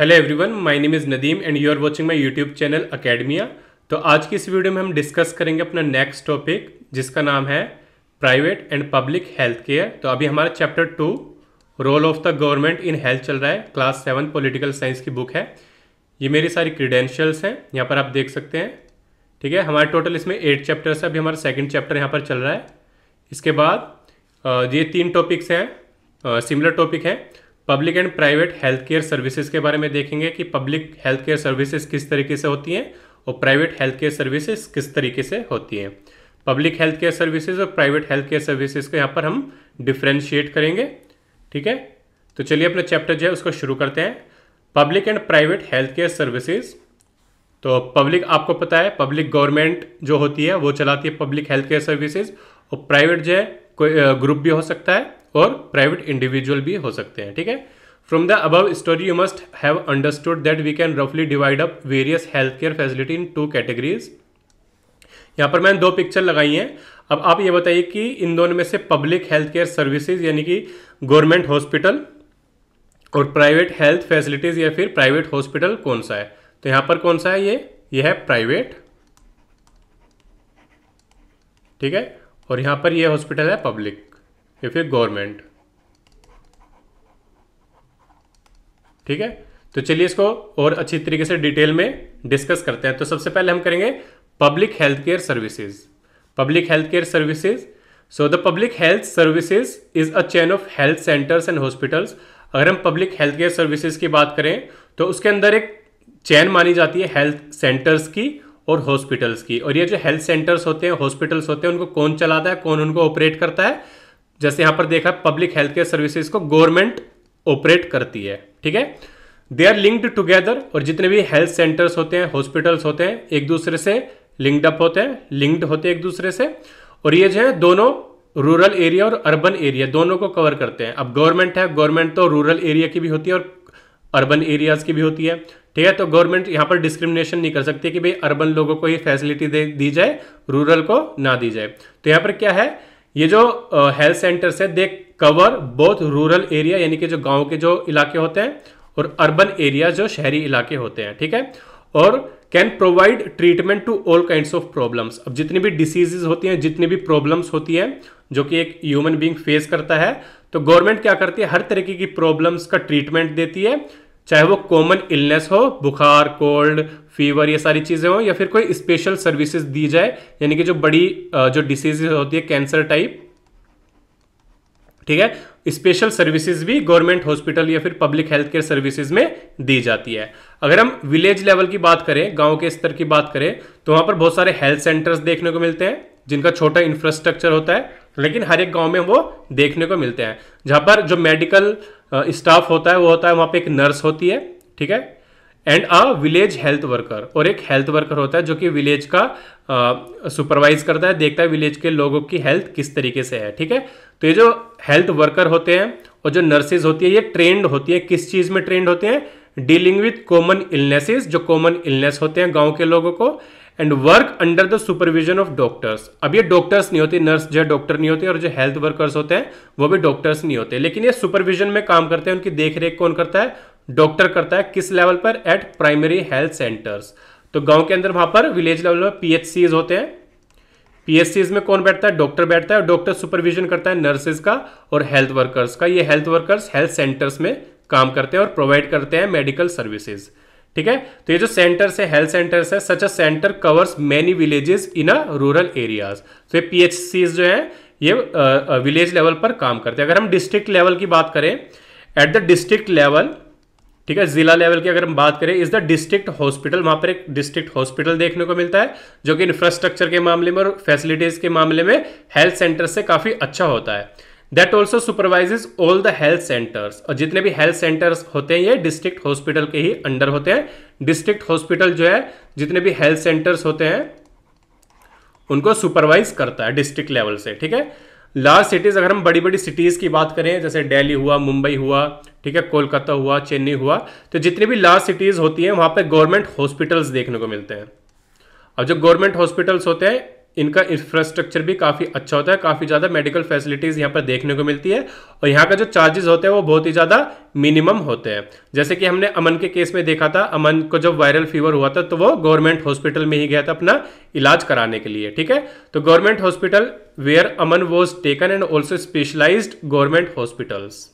hello everyone my name is Nadeem and you are watching my YouTube channel Academia तो आज की इस video में हम डिस्कस करेंगे अपना नेक्स्ट टॉपिक जिसका नाम है private and public health care तो अभी हमारा chapter two role of the government in health चल रहा है क्लास सेवन पोलिटिकल साइंस की बुक है ये मेरी सारी क्रीडेंशियल्स हैं यहाँ पर आप देख सकते हैं ठीक है हमारे टोटल इसमें एट चैप्टर्स है अभी हमारा सेकेंड चैप्टर यहाँ पर चल रहा है इसके बाद ये तीन टॉपिक्स हैं सिमिलर टॉपिक हैं public and private health care services के बारे में देखेंगे कि पब्लिक हेल्थ केयर सर्विसेज किस तरीके से होती हैं और प्राइवेट हेल्थ केयर सर्विसेज किस तरीके से होती हैं पब्लिक हेल्थ केयर सर्विसेज और प्राइवेट हेल्थ केयर सर्विसेज को यहाँ पर हम डिफ्रेंशिएट करेंगे ठीक है तो चलिए अपना चैप्टर जो है उसको शुरू करते हैं public and private health care services तो पब्लिक आपको पता है पब्लिक गवर्नमेंट जो होती है वो चलाती है पब्लिक हेल्थ केयर सर्विसेज और प्राइवेट जो है कोई ग्रुप भी हो सकता है और प्राइवेट इंडिविजुअल भी हो सकते हैं ठीक है from the above story you must have understood that we can रफली divide up various health care facility into categories यहां पर मैंने दो पिक्चर लगाई हैं अब आप ये बताइए कि इन दोनों में से पब्लिक हेल्थ केयर सर्विसेज यानी कि गवर्नमेंट हॉस्पिटल और प्राइवेट हेल्थ फैसिलिटीज या फिर प्राइवेट हॉस्पिटल कौन सा है तो यहां पर कौन सा है ये ये है प्राइवेट ठीक है और यहां पर ये हॉस्पिटल है पब्लिक इफ ए गवर्नमेंट ठीक है तो चलिए इसको और अच्छी तरीके से डिटेल में डिस्कस करते हैं तो सबसे पहले हम करेंगे public health care services public health care services so the public health services is a chain of health centres and hospitals अगर हम पब्लिक हेल्थ केयर सर्विसेज की बात करें तो उसके अंदर एक चैन मानी जाती है हेल्थ सेंटर्स की और हॉस्पिटल्स की और ये जो हेल्थ सेंटर्स होते हैं हॉस्पिटल्स होते हैं उनको कौन चलाता है कौन उनको ऑपरेट करता है जैसे यहां पर देखा पब्लिक हेल्थ केयर सर्विसेज को गवर्नमेंट ऑपरेट करती है ठीक है दे आर लिंक्ड टुगेदर और जितने भी हेल्थ सेंटर्स होते हैं हॉस्पिटल्स होते हैं एक दूसरे से लिंक्ड अप होते हैं लिंक्ड होते हैं एक दूसरे से और ये जो है दोनों रूरल एरिया और अर्बन एरिया दोनों को कवर करते हैं अब गवर्नमेंट है गवर्नमेंट तो रूरल एरिया की भी होती है और अर्बन एरियाज की भी होती है ठीक है तो गवर्नमेंट यहां पर डिस्क्रिमिनेशन नहीं कर सकती कि भाई अर्बन लोगों को ये फैसिलिटी दे दी जाए रूरल को ना दी जाए तो यहां पर क्या है ये जो हेल्थ सेंटर्स है they cover both rural area यानी कि जो गांव के जो इलाके होते हैं और अर्बन एरिया जो शहरी इलाके होते हैं ठीक है और can provide treatment to all kind of problems अब जितनी भी डिसीजेज होती हैं जितनी भी प्रॉब्लम्स होती हैं जो कि एक ह्यूमन बींग फेस करता है तो गवर्नमेंट क्या करती है हर तरीके की प्रॉब्लम्स का ट्रीटमेंट देती है चाहे वो कॉमन इलनेस हो बुखार कोल्ड फीवर ये सारी चीज़ें हों या फिर कोई स्पेशल सर्विसेज दी जाए यानी कि जो बड़ी जो डिसीज होती है कैंसर टाइप ठीक है स्पेशल सर्विसेज भी गवर्नमेंट हॉस्पिटल या फिर पब्लिक हेल्थ केयर सर्विसेज में दी जाती है अगर हम विलेज लेवल की बात करें गांव के स्तर की बात करें तो वहां पर बहुत सारे हेल्थ सेंटर्स देखने को मिलते हैं जिनका छोटा इंफ्रास्ट्रक्चर होता है लेकिन हर एक गांव में वो देखने को मिलते हैं जहां पर जो मेडिकल स्टाफ होता है वो होता है वहां पर एक नर्स होती है ठीक है and a village health worker और एक हेल्थ वर्कर होता है जो कि विलेज का सुपरवाइज करता है देखता है विलेज के लोगों की हेल्थ किस तरीके से है ठीक है तो ये जो हेल्थ वर्कर होते हैं और जो नर्सेज होती है ये ट्रेंड होती है किस चीज़ में ट्रेंड होते हैं डीलिंग विथ कॉमन इलनेसेज जो कॉमन इलनेस होते हैं गाँव के लोगों को and work under the supervision of doctors अब ये डॉक्टर्स नहीं होते नर्स जो है डॉक्टर नहीं होते और जो हेल्थ वर्कर्स होते हैं वो भी डॉक्टर्स नहीं होते लेकिन ये सुपरविजन में काम करते हैं उनकी देखरेख कौन करता है डॉक्टर करता है किस लेवल पर एट प्राइमरी हेल्थ सेंटर्स तो गांव के अंदर वहां पर विलेज लेवल पर पीएचसीज होते हैं पीएचसीज में कौन बैठता है डॉक्टर बैठता है और डॉक्टर सुपरविजन करता है नर्सेज का और हेल्थ वर्कर्स का ये हेल्थ वर्कर्स हेल्थ सेंटर्स में काम करते हैं और प्रोवाइड करते हैं मेडिकल सर्विसेज ठीक है तो ये जो सेंटर्स है हेल्थ सेंटर्स है such a center covers many villages in a rural areas तो ये पीएचसीज जो है ये विलेज लेवल पर काम करते हैं अगर हम डिस्ट्रिक्ट लेवल की बात करें एट द डिस्ट्रिक्ट लेवल ठीक है जिला लेवल की अगर हम बात करें इज द डिस्ट्रिक्ट हॉस्पिटल वहां पर एक डिस्ट्रिक्ट हॉस्पिटल देखने को मिलता है जो कि इंफ्रास्ट्रक्चर के मामले में और फैसिलिटीज के मामले में हेल्थ सेंटर से काफी अच्छा होता है that also supervises all the health centers और जितने भी हेल्थ सेंटर्स होते हैं ये डिस्ट्रिक्ट हॉस्पिटल के ही अंडर होते हैं डिस्ट्रिक्ट हॉस्पिटल जो है जितने भी हेल्थ सेंटर्स होते हैं उनको सुपरवाइज करता है डिस्ट्रिक्ट लेवल से ठीक है लार्ज सिटीज़ अगर हम बड़ी बड़ी सिटीज़ की बात करें जैसे दिल्ली हुआ मुंबई हुआ ठीक है कोलकाता हुआ चेन्नई हुआ तो जितनी भी लार्ज सिटीज़ होती हैं वहाँ पर गवर्नमेंट हॉस्पिटल्स देखने को मिलते हैं अब जो गवर्नमेंट हॉस्पिटल्स होते हैं इनका इंफ्रास्ट्रक्चर भी काफ़ी अच्छा होता है काफ़ी ज़्यादा मेडिकल फैसिलिटीज़ यहाँ पर देखने को मिलती है और यहाँ का जो चार्जेस होते हैं वो बहुत ही ज़्यादा मिनिमम होते हैं जैसे कि हमने अमन के केस में देखा था अमन को जब वायरल फीवर हुआ था तो वो गवर्नमेंट हॉस्पिटल में ही गया था अपना इलाज कराने के लिए ठीक है तो government hospital where a man was taken and also specialized government hospitals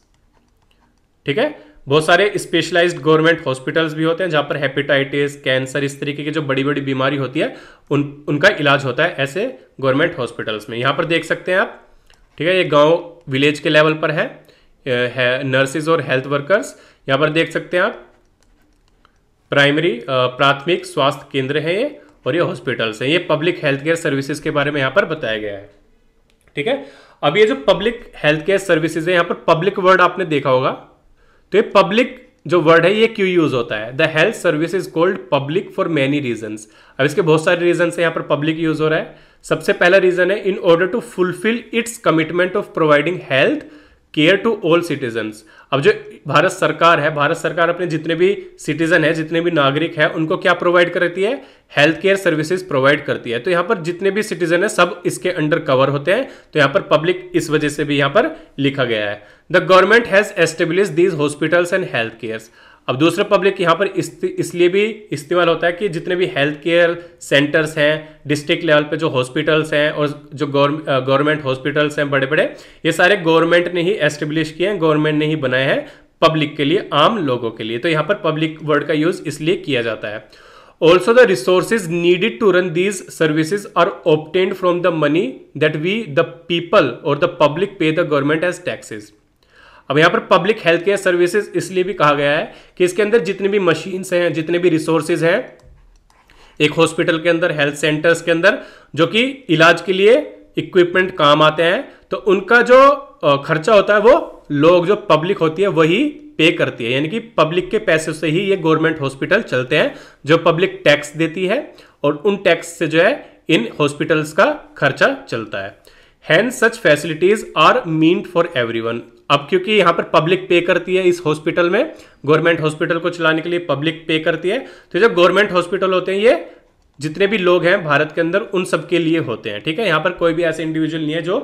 ठीक है बहुत सारे स्पेशलाइज्ड गवर्नमेंट हॉस्पिटल्स भी होते हैं जहाँ पर हेपेटाइटिस कैंसर इस तरीके की जो बड़ी बड़ी बीमारी होती है उन उनका इलाज होता है ऐसे गवर्नमेंट हॉस्पिटल्स में यहाँ पर देख सकते हैं आप ठीक है ये गाँव विलेज के लेवल पर है, है नर्सिस और हेल्थ वर्कर्स यहाँ पर देख सकते हैं आप प्राइमरी प्राथमिक स्वास्थ्य केंद्र है ये और ये हॉस्पिटल्स हैं ये पब्लिक हेल्थ केयर सर्विसेज के बारे में यहाँ पर बताया गया है ठीक है अब ये जो पब्लिक हेल्थ केयर सर्विसेज है यहाँ पर पब्लिक वर्ड आपने देखा होगा तो ये पब्लिक जो वर्ड है ये क्यों यूज होता है the health service is called public for many reason अब इसके बहुत सारे रीजन है यहाँ पर पब्लिक यूज हो रहा है सबसे पहला रीजन है in order to fulfil its commitment of providing health care to all citizens अब जो भारत सरकार है भारत सरकार अपने जितने भी सिटीजन है जितने भी नागरिक है उनको क्या प्रोवाइड करती है हेल्थ केयर सर्विसेज प्रोवाइड करती है तो यहाँ पर जितने भी सिटीजन है सब इसके अंडर कवर होते हैं तो यहाँ पर पब्लिक इस वजह से भी यहाँ पर लिखा गया है the government has establish these hospitals and health cares अब दूसरा पब्लिक यहाँ पर इसलिए भी इस्तेमाल होता है कि जितने भी हेल्थ केयर सेंटर्स हैं डिस्ट्रिक्ट लेवल पे जो हॉस्पिटल्स हैं और जो गवर्नमेंट हॉस्पिटल्स हैं बड़े बड़े ये सारे गवर्नमेंट ने ही एस्टेब्लिश किए हैं गवर्नमेंट ने ही बनाए हैं पब्लिक के लिए आम लोगों के लिए तो यहाँ पर पब्लिक वर्ड का यूज इसलिए किया जाता है also the resources needed to run these services are obtained from the money that we the people और the public pay the government as taxes अब यहाँ पर पब्लिक हेल्थ केयर सर्विसेज इसलिए भी कहा गया है कि इसके अंदर जितने भी मशीन्स हैं जितने भी रिसोर्सेज हैं एक हॉस्पिटल के अंदर हेल्थ सेंटर्स के अंदर जो कि इलाज के लिए इक्विपमेंट काम आते हैं तो उनका जो खर्चा होता है वो लोग जो पब्लिक होती है वही पे करती है यानी कि पब्लिक के पैसे से ही ये गवर्नमेंट हॉस्पिटल चलते हैं जो पब्लिक टैक्स देती है और उन टैक्स से जो है इन हॉस्पिटल्स का खर्चा चलता है and such facilities are mean for everyone अब क्योंकि यहाँ पर पब्लिक पे करती है इस हॉस्पिटल में गवर्नमेंट हॉस्पिटल को चलाने के लिए पब्लिक पे करती है तो जो गवर्नमेंट हॉस्पिटल होते हैं ये जितने भी लोग हैं भारत के अंदर उन सब के लिए होते हैं ठीक है यहाँ पर कोई भी ऐसे इंडिविजुअल नहीं है जो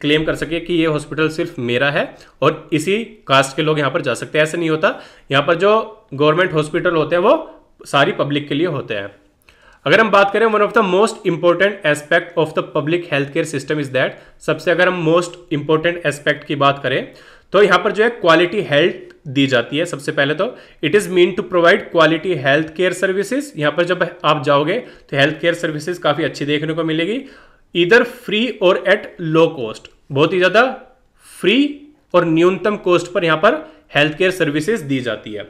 क्लेम कर सके कि ये हॉस्पिटल सिर्फ मेरा है और इसी कास्ट के लोग यहाँ पर जा सकते हैं ऐसे नहीं होता यहाँ पर जो गवर्नमेंट हॉस्पिटल होते हैं वो सारी पब्लिक के लिए होते हैं अगर हम बात करें one of the most important aspect of the public health care system is that सबसे अगर हम मोस्ट इंपॉर्टेंट एस्पेक्ट की बात करें तो यहां पर जो है क्वालिटी हेल्थ दी जाती है सबसे पहले तो it is mean to provide quality health care services यहां पर जब आप जाओगे तो हेल्थ केयर सर्विसेज काफी अच्छी देखने को मिलेगी इधर फ्री और एट लो कॉस्ट बहुत ही ज्यादा फ्री और न्यूनतम कॉस्ट पर यहाँ पर हेल्थ केयर सर्विसेज दी जाती है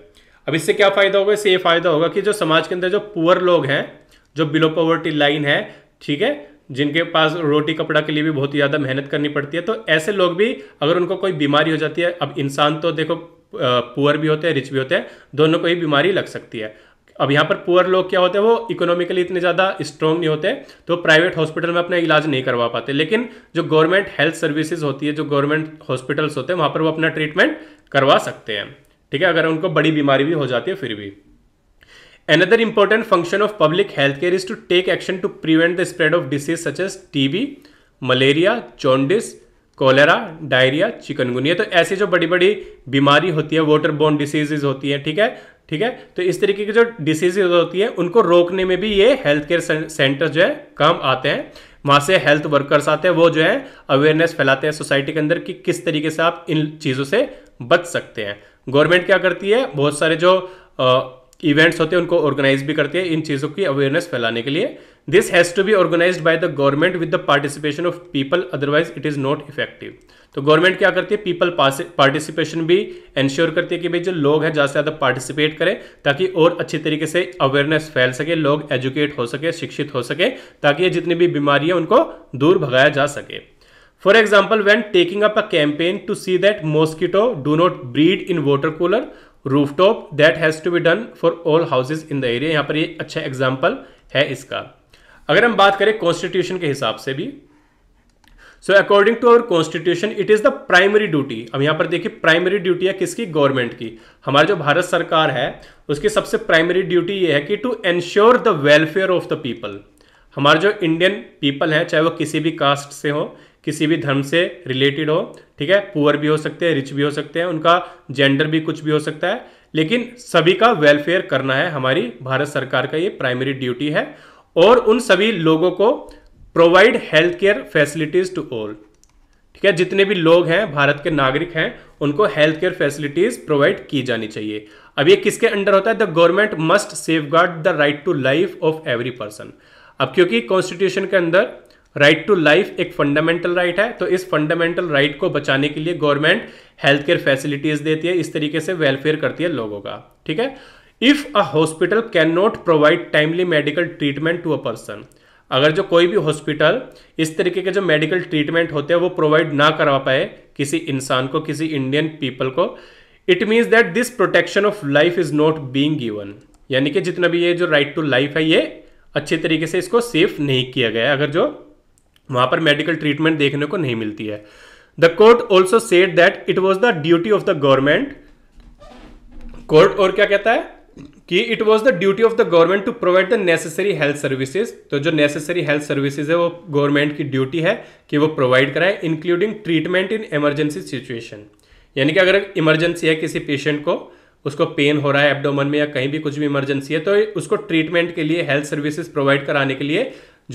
अब इससे क्या फायदा होगा इससे ये फायदा होगा कि जो समाज के अंदर जो पुअर लोग हैं जो बिलो पॉवर्टी लाइन है ठीक है जिनके पास रोटी कपड़ा के लिए भी बहुत ज़्यादा मेहनत करनी पड़ती है तो ऐसे लोग भी अगर उनको कोई बीमारी हो जाती है अब इंसान तो देखो पुअर भी होते हैं रिच भी होते हैं दोनों को ही बीमारी लग सकती है अब यहाँ पर पुअर लोग क्या होते हैं वो इकोनॉमिकली इतने ज़्यादा स्ट्रॉन्ग नहीं होते तो प्राइवेट हॉस्पिटल में अपना इलाज नहीं करवा पाते लेकिन जो गवर्नमेंट हेल्थ सर्विसेज होती है जो गवर्नमेंट हॉस्पिटल्स होते हैं वहाँ पर वो अपना ट्रीटमेंट करवा सकते हैं ठीक है अगर उनको बड़ी बीमारी भी हो जाती है फिर भी Another important function of public care is to take action to prevent the spread of disease such as TB, malaria, jaundice, cholera diarrhoea chikungunya तो ऐसी जो बड़ी बड़ी बीमारी होती है वाटर बोन डिसीजेज होती हैं ठीक है ठीक है तो इस तरीके की जो डिसीजेज होती हैं उनको रोकने में भी ये हेल्थ केयर सेंटर जो है काम आते हैं वहाँ से हेल्थ वर्कर्स आते हैं वो जो है अवेयरनेस फैलाते हैं सोसाइटी के अंदर कि किस तरीके से आप इन चीज़ों से बच सकते हैं गवर्नमेंट क्या करती है बहुत सारे जो इवेंट्स होते हैं उनको ऑर्गेनाइज भी करते हैं इन चीज़ों की अवेयरनेस फैलाने के लिए this has to be organize by the government with the participation of people otherwise it is not effective तो गवर्नमेंट क्या करती है पीपल पार्टिसिपेशन भी इंश्योर करती है कि भाई जो लोग हैं ज़्यादा से ज़्यादा पार्टिसिपेट करें ताकि और अच्छी तरीके से अवेयरनेस फैल सके लोग एजुकेट हो सके शिक्षित हो सके ताकि ये जितनी भी है उनको दूर भगाया जा सके for example when taking up a campaign to see that mosquito do not breed in water cooler rooftop that has to be done for all houses in the area यहां पर ये अच्छा एग्जाम्पल है इसका अगर हम बात करें कॉन्स्टिट्यूशन के हिसाब से भी so according to our constitution it is the primary duty अब यहां पर देखिए प्राइमरी ड्यूटी है किसकी गवर्नमेंट की हमारी जो भारत सरकार है उसकी सबसे प्राइमरी ड्यूटी ये है कि to ensure the welfare of the people हमारे जो इंडियन पीपल हैं चाहे वो किसी भी कास्ट से हो किसी भी धर्म से रिलेटेड हो ठीक है पुअर भी हो सकते हैं रिच भी हो सकते हैं उनका जेंडर भी कुछ भी हो सकता है लेकिन सभी का वेलफेयर करना है हमारी भारत सरकार का ये प्राइमरी ड्यूटी है और उन सभी लोगों को provide health care facilities to all ठीक है जितने भी लोग हैं भारत के नागरिक हैं उनको हेल्थ केयर फैसिलिटीज प्रोवाइड की जानी चाहिए अब ये किसके अंडर होता है the government must safeguard the right to life of every person अब क्योंकि कॉन्स्टिट्यूशन के अंदर राइट टू लाइफ एक फंडामेंटल राइट right है तो इस फंडामेंटल राइट right को बचाने के लिए गवर्नमेंट हेल्थ केयर फैसिलिटीज देती है इस तरीके से वेलफेयर करती है लोगों का ठीक है if a hospital can not provide timely medical treatment to a person अगर जो कोई भी हॉस्पिटल इस तरीके के जो मेडिकल ट्रीटमेंट होते हैं वो प्रोवाइड ना करवा पाए किसी इंसान को किसी इंडियन पीपल को it means that this protection of life is not being given यानी कि जितना भी ये जो राइट टू लाइफ है ये अच्छे तरीके से इसको सेफ नहीं किया गया अगर जो वहाँ पर मेडिकल ट्रीटमेंट देखने को नहीं मिलती है the court also said that it was the duty of the government court और क्या कहता है कि it was the duty of the government to provide the necessary health services तो जो नेसेसरी हेल्थ सर्विसेज है वो गवर्नमेंट की ड्यूटी है कि वो प्रोवाइड कराए including treatment in emergency situation यानी कि अगर इमरजेंसी है किसी पेशेंट को उसको पेन हो रहा है एबडोमन में या कहीं भी कुछ भी इमरजेंसी है तो उसको ट्रीटमेंट के लिए हेल्थ सर्विसेज प्रोवाइड कराने के लिए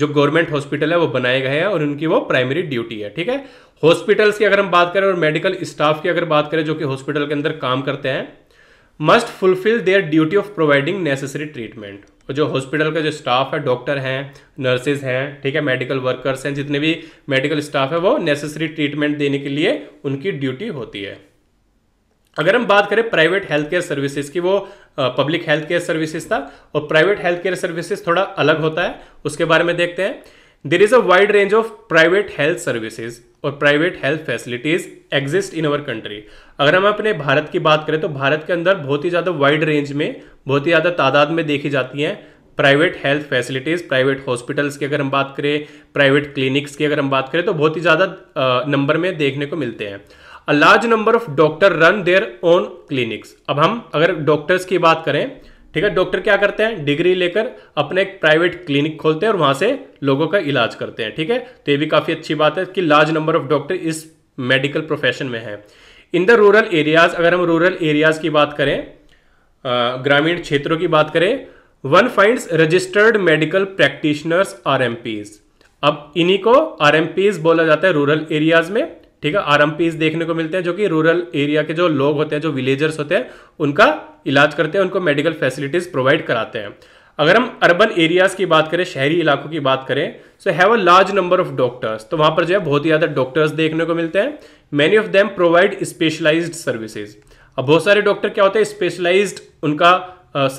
जो गवर्नमेंट हॉस्पिटल है वो बनाए गए हैं और उनकी वो प्राइमरी ड्यूटी है ठीक है हॉस्पिटल्स की अगर हम बात करें और मेडिकल स्टाफ की अगर बात करें जो कि हॉस्पिटल के अंदर काम करते हैं must fulfil their duty of providing necessary treatment और जो हॉस्पिटल का जो स्टाफ है डॉक्टर हैं नर्सेज हैं ठीक है मेडिकल वर्कर्स हैं जितने भी मेडिकल स्टाफ है वो नेसेसरी ट्रीटमेंट देने के लिए उनकी ड्यूटी होती है अगर हम बात करें प्राइवेट हेल्थ केयर सर्विसेज की वो पब्लिक हेल्थ केयर सर्विसेज था और प्राइवेट हेल्थ केयर सर्विसेज थोड़ा अलग होता है उसके बारे में देखते हैं there is a wide range of private health services और private health facilities exist in our country अगर हम अपने भारत की बात करें तो भारत के अंदर बहुत ही ज़्यादा वाइड रेंज में बहुत ही ज़्यादा तादाद में देखी जाती हैं private health facilities private hospitals की अगर हम बात करें प्राइवेट क्लिनिक्स की अगर हम बात करें तो बहुत ही ज़्यादा नंबर में देखने को मिलते हैं a large number of doctor run their own clinics अब हम अगर डॉक्टर्स की बात करें ठीक है डॉक्टर क्या करते हैं डिग्री लेकर अपने एक प्राइवेट क्लिनिक खोलते हैं और वहां से लोगों का इलाज करते हैं ठीक है तो ये भी काफी अच्छी बात है कि लार्ज नंबर ऑफ डॉक्टर इस मेडिकल प्रोफेशन में है इन द रूरल एरियाज अगर हम रूरल एरियाज की बात करें ग्रामीण क्षेत्रों की बात करें one find registered medical practitioners are अब इन्हीं को आर बोला जाता है रूरल एरियाज में ठीक है आरएमपीस देखने को मिलते हैं जो कि रूरल एरिया के जो लोग होते हैं जो विलेजर्स होते हैं उनका इलाज करते हैं उनको मेडिकल फैसिलिटीज प्रोवाइड कराते हैं अगर हम अर्बन एरियाज की बात करें शहरी इलाकों की बात करें so have a large number of doctors तो वहां पर जो है बहुत ही ज़्यादा डॉक्टर्स देखने को मिलते हैं many of them provide specialized services अब बहुत सारे डॉक्टर क्या होते हैं स्पेशलाइज्ड उनका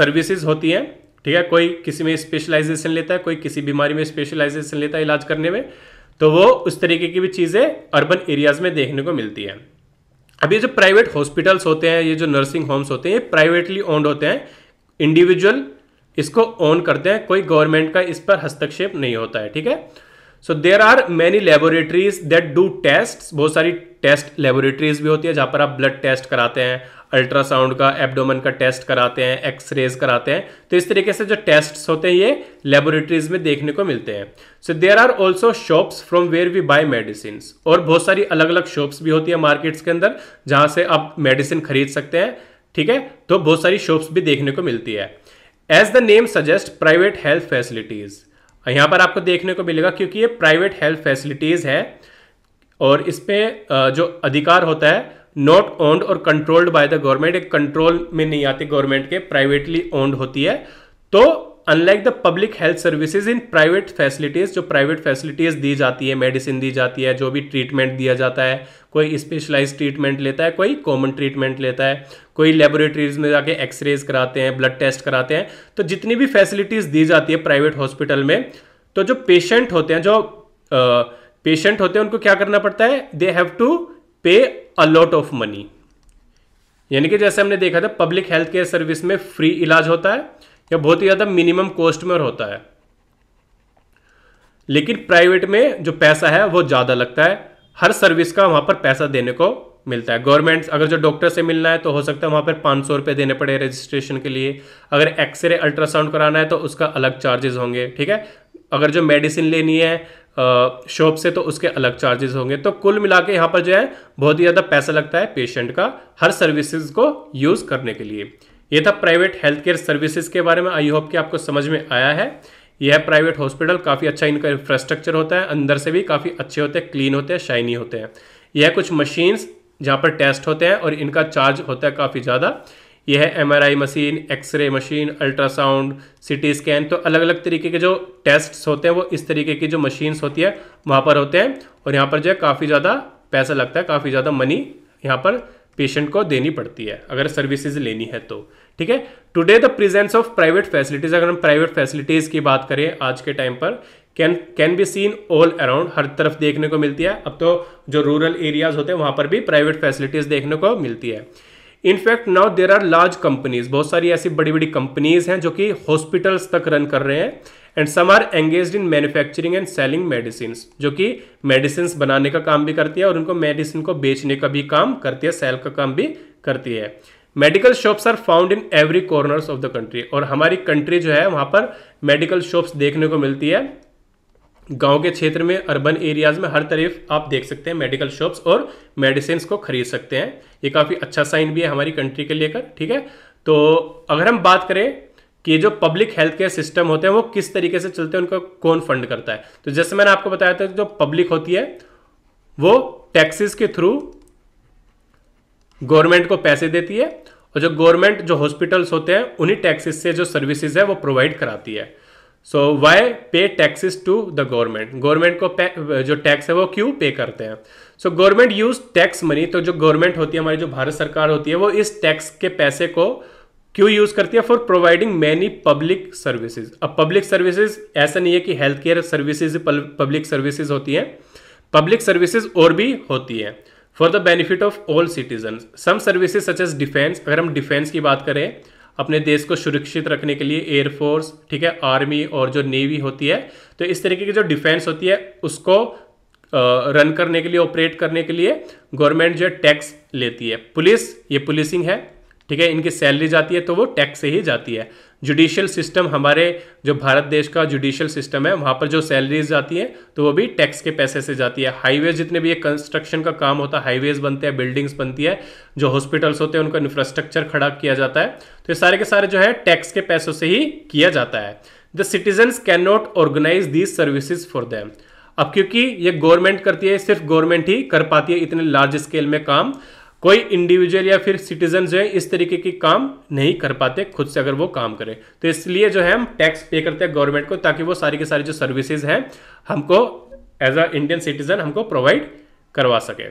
सर्विसेज होती हैं ठीक है कोई किसी में स्पेशलाइजेशन लेता है कोई किसी बीमारी में स्पेशलाइजेशन लेता है इलाज करने में तो वो उस तरीके की भी चीज़ें अर्बन एरियाज़ में देखने को मिलती है अब ये जो प्राइवेट हॉस्पिटल्स होते हैं ये जो नर्सिंग होम्स होते हैं ये प्राइवेटली ओन्ड होते हैं इंडिविजुअल इसको ओन करते हैं कोई गवर्नमेंट का इस पर हस्तक्षेप नहीं होता है ठीक है so there are many laboratories that do test बहुत सारी टेस्ट लेबोरेटरीज भी होती है जहाँ पर आप ब्लड टेस्ट कराते हैं अल्ट्रासाउंड का एब्डोमन का टेस्ट कराते हैं एक्सरेज कराते हैं तो इस तरीके से जो टेस्ट होते हैं ये लेबोरेटरीज में देखने को मिलते हैं so there are also shops from where we buy medicine और बहुत सारी अलग अलग शॉप्स भी होती है मार्केट्स के अंदर जहाँ से आप मेडिसिन खरीद सकते हैं ठीक है तो बहुत सारी शॉप्स भी देखने को मिलती है as the name suggest private health facilities यहाँ पर आपको देखने को मिलेगा क्योंकि ये प्राइवेट हेल्थ फैसिलिटीज है और इसमें जो अधिकार होता है नॉट ओन्ड और कंट्रोल्ड बाय द गवर्नमेंट एक कंट्रोल में नहीं आती गवर्नमेंट के प्राइवेटली ओन्ड होती है तो unlike the public health services in private facilities जो प्राइवेट फैसिलिटीज दी जाती है मेडिसिन दी जाती है जो भी ट्रीटमेंट दिया जाता है कोई स्पेशलाइज ट्रीटमेंट लेता है कोई कॉमन ट्रीटमेंट लेता है कोई लेबोरेटरीज में जाके एक्सरेज कराते हैं ब्लड टेस्ट कराते हैं तो जितनी भी फैसिलिटीज दी जाती है प्राइवेट हॉस्पिटल में तो जो पेशेंट होते हैं जो पेशेंट होते हैं उनको क्या करना पड़ता है दे हैव टू पे अ लॉट ऑफ मनी यानी कि जैसे हमने देखा था पब्लिक हेल्थ केयर सर्विस में फ्री इलाज होता है या बहुत ही ज़्यादा मिनिमम कॉस्ट में होता है लेकिन प्राइवेट में जो पैसा है वो ज़्यादा लगता है हर सर्विस का वहां पर पैसा देने को मिलता है गवर्नमेंट अगर जो डॉक्टर से मिलना है तो हो सकता है वहां पर पांच सौ रुपए देने पड़े रजिस्ट्रेशन के लिए अगर एक्सरे अल्ट्रासाउंड कराना है तो उसका अलग चार्जेस होंगे ठीक है अगर जो मेडिसिन लेनी है शॉप से तो उसके अलग चार्जेस होंगे तो कुल मिला के यहाँ पर जो है बहुत ही ज़्यादा पैसा लगता है पेशेंट का हर सर्विसेज को यूज़ करने के लिए ये था प्राइवेट हेल्थ केयर सर्विसेज के बारे में आई होप कि आपको समझ में आया है यह प्राइवेट हॉस्पिटल काफ़ी अच्छा इनका इंफ्रास्ट्रक्चर होता है अंदर से भी काफ़ी अच्छे होते हैं क्लीन होते हैं शाइनी होते हैं यह कुछ मशीन्स जहाँ पर टेस्ट होते हैं और इनका चार्ज होता है काफ़ी ज़्यादा यह है एम machine X-ray machine ultrasound CT scan तो अलग अलग तरीके के जो टेस्ट्स होते हैं वो इस तरीके की जो मशीन्स होती है वहाँ पर होते हैं और यहाँ पर जो है काफ़ी ज़्यादा पैसा लगता है काफ़ी ज़्यादा मनी यहाँ पर पेशेंट को देनी पड़ती है अगर सर्विसेज लेनी है तो ठीक है today the presence of private facilities अगर हम प्राइवेट फैसिलिटीज़ की बात करें आज के टाइम पर can can be seen all around हर तरफ देखने को मिलती है अब तो जो रूरल एरियाज होते हैं वहाँ पर भी प्राइवेट फैसिलिटीज़ देखने को मिलती है in fact now there are large companies बहुत सारी ऐसी बड़ी बड़ी कंपनीज हैं जो कि हॉस्पिटल्स तक रन कर रहे हैं and some are engage in manufacturing and selling medicine जो कि मेडिसिन बनाने का काम भी करती है और उनको मेडिसिन को बेचने का भी काम करती है सेल का काम भी करती है medical shops are found in every corners of the country और हमारी कंट्री जो है वहाँ पर मेडिकल शॉप्स देखने को मिलती है गांव के क्षेत्र में अर्बन एरियाज़ में हर तरफ आप देख सकते हैं मेडिकल शॉप्स और मेडिसिन को खरीद सकते हैं ये काफ़ी अच्छा साइन भी है हमारी कंट्री के लेकर ठीक है तो अगर हम बात करें कि जो पब्लिक हेल्थ केयर सिस्टम होते हैं वो किस तरीके से चलते हैं उनका कौन फंड करता है तो जैसे मैंने आपको बताया था जो पब्लिक होती है वो टैक्सेस के थ्रू गवर्नमेंट को पैसे देती है और जो गवर्नमेंट जो हॉस्पिटल्स होते हैं उन्हीं टैक्सेस से जो सर्विसेज है वो प्रोवाइड कराती है so why pay taxes to the government government को जो टैक्स है वो क्यों पे करते हैं so government use tax money तो जो गवर्नमेंट होती है हमारी जो भारत सरकार होती है वो इस टैक्स के पैसे को क्यों यूज करती है for providing many public services अब पब्लिक सर्विसेज ऐसा नहीं है कि health care services public services होती हैं पब्लिक सर्विसेज और भी होती हैं for the benefit of all citizen some services such as defence अगर हम डिफेंस की बात करें अपने देश को सुरक्षित रखने के लिए एयरफोर्स ठीक है आर्मी और जो नेवी होती है तो इस तरीके की जो डिफेंस होती है उसको रन करने के लिए ऑपरेट करने के लिए गवर्नमेंट जो है टैक्स लेती है पुलिस ये पुलिसिंग है ठीक है इनकी सैलरी जाती है तो वो टैक्स से ही जाती है जुडिशियल सिस्टम हमारे जो भारत देश का जुडिशियल सिस्टम है वहाँ पर जो सैलरीज जाती है तो वो भी टैक्स के पैसे से जाती है हाईवेज जितने भी ये कंस्ट्रक्शन का काम होता है हाईवेज बनते हैं बिल्डिंग्स बनती है जो हॉस्पिटल्स होते हैं उनका इंफ्रास्ट्रक्चर खड़ा किया जाता है तो ये सारे के सारे जो है टैक्स के पैसों से ही किया जाता है the citizens can not organize these services for them अब क्योंकि ये गवर्नमेंट करती है सिर्फ गवर्नमेंट ही कर पाती है इतने लार्ज स्केल में काम कोई इंडिविजुअल या फिर सिटीजन जो है इस तरीके की काम नहीं कर पाते खुद से अगर वो काम करें तो इसलिए जो है हम टैक्स पे करते हैं गवर्नमेंट को ताकि वो सारी की सारी जो सर्विसेज हैं हमको एज अ इंडियन सिटीजन हमको प्रोवाइड करवा सके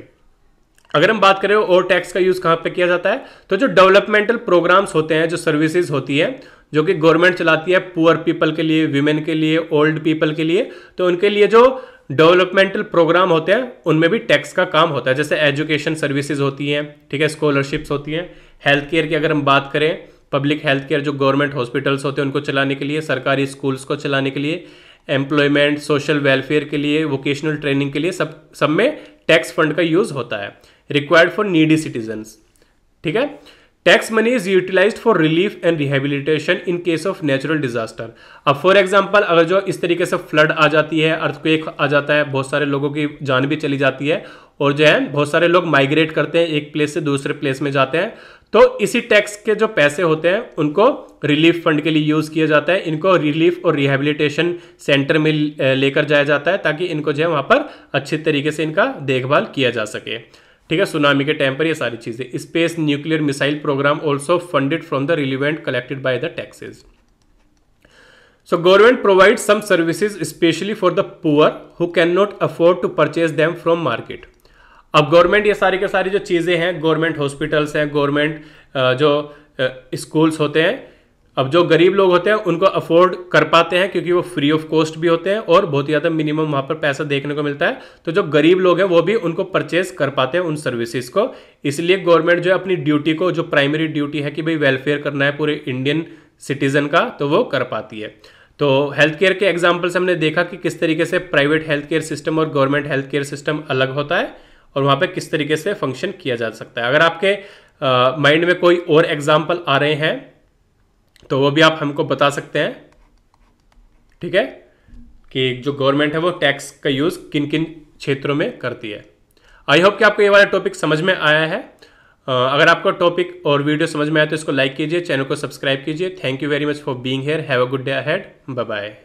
अगर हम बात करें और टैक्स का यूज़ कहाँ पे किया जाता है तो जो डेवलपमेंटल प्रोग्राम्स होते हैं जो सर्विसेज होती है जो कि गवर्नमेंट चलाती है पुअर पीपल के लिए वीमेन के लिए ओल्ड पीपल के लिए तो उनके लिए जो डेवलपमेंटल प्रोग्राम होते हैं उनमें भी टैक्स का काम होता है जैसे एजुकेशन सर्विसेज होती हैं ठीक है स्कॉलरशिप्स होती हैं हेल्थ केयर की अगर हम बात करें पब्लिक हेल्थ केयर जो गवर्नमेंट हॉस्पिटल्स होते हैं उनको चलाने के लिए सरकारी स्कूल्स को चलाने के लिए एम्प्लॉयमेंट सोशल वेलफेयर के लिए वोकेशनल ट्रेनिंग के लिए सब सब में टैक्स फंड का यूज़ होता है रिक्वायर्ड फॉर नीडी सिटीजन्स ठीक है tax money is utilize for relief and rehabilitation in case of natural disaster अब फॉर एग्जाम्पल अगर जो इस तरीके से फ्लड आ जाती है अर्थक्वेक आ जाता है बहुत सारे लोगों की जान भी चली जाती है और जो है बहुत सारे लोग माइग्रेट करते हैं एक प्लेस से दूसरे प्लेस में जाते हैं तो इसी टैक्स के जो पैसे होते हैं उनको रिलीफ फंड के लिए यूज़ किया जाता है इनको रिलीफ और रिहेबिलिटेशन सेंटर में लेकर जाया जाता है ताकि इनको जो है वहाँ पर अच्छे तरीके से इनका देखभाल किया जा सके ठीक है सुनामी के टाइम पर ये सारी चीज़ें space nuclear missile programme also funded from the relevant collected by the taxes so government provide some services specially for the poor who can not afford to purchase them from market अब government ये सारी के सारी जो चीज़ें हैं government hospitals हैं government जो स्कूल्स होते हैं अब जो गरीब लोग होते हैं उनको अफोर्ड कर पाते हैं क्योंकि वो फ्री ऑफ कॉस्ट भी होते हैं और बहुत ही ज़्यादा मिनिमम वहाँ पर पैसा देखने को मिलता है तो जो गरीब लोग हैं वो भी उनको परचेज कर पाते हैं उन सर्विसेज को इसलिए गवर्नमेंट जो है अपनी ड्यूटी को जो प्राइमरी ड्यूटी है कि भाई वेलफेयर करना है पूरे इंडियन सिटीजन का तो वो कर पाती है तो हेल्थ केयर के एग्जाम्पल्स हमने देखा कि किस तरीके से प्राइवेट हेल्थ केयर सिस्टम और गवर्नमेंट हेल्थ केयर सिस्टम अलग होता है और वहाँ पर किस तरीके से फंक्शन किया जा सकता है अगर आपके माइंड में कोई और एग्जाम्पल आ रहे हैं तो वो भी आप हमको बता सकते हैं ठीक है कि जो गवर्नमेंट है वो टैक्स का यूज़ किन किन क्षेत्रों में करती है आई होप कि आपको ये वाला टॉपिक समझ में आया है अगर आपको टॉपिक और वीडियो समझ में आया तो इसको लाइक कीजिए चैनल को सब्सक्राइब कीजिए thank you very much for being here have a good day ahead bye bye